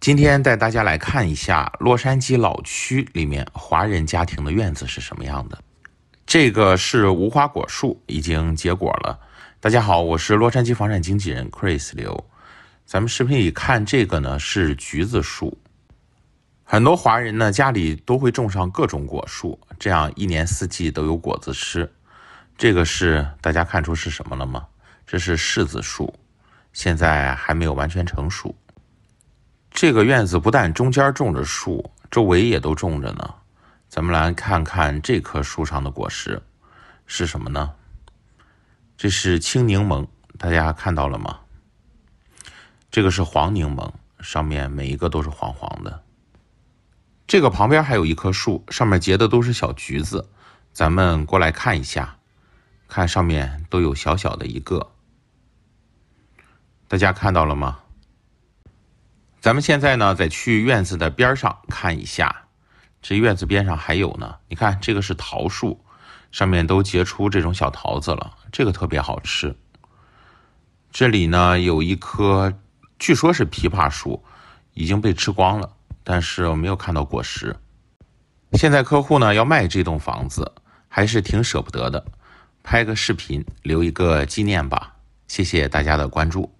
今天带大家来看一下洛杉矶老区里面华人家庭的院子是什么样的。这个是无花果树，已经结果了。大家好，我是洛杉矶房产经纪人 Chris 刘。咱们视频里看这个呢是橘子树。很多华人呢家里都会种上各种果树，这样一年四季都有果子吃。这个是大家看出是什么了吗？这是柿子树，现在还没有完全成熟。这个院子不但中间种着树，周围也都种着呢。咱们来看看这棵树上的果实是什么呢？这是青柠檬，大家看到了吗？这个是黄柠檬，上面每一个都是黄黄的。这个旁边还有一棵树，上面结的都是小橘子。咱们过来看一下，看上面都有小小的一个，大家看到了吗？咱们现在呢，在去院子的边上看一下，这院子边上还有呢。你看，这个是桃树，上面都结出这种小桃子了，这个特别好吃。这里呢有一棵，据说是枇杷树，已经被吃光了，但是我没有看到果实。现在客户呢要卖这栋房子，还是挺舍不得的。拍个视频留一个纪念吧，谢谢大家的关注。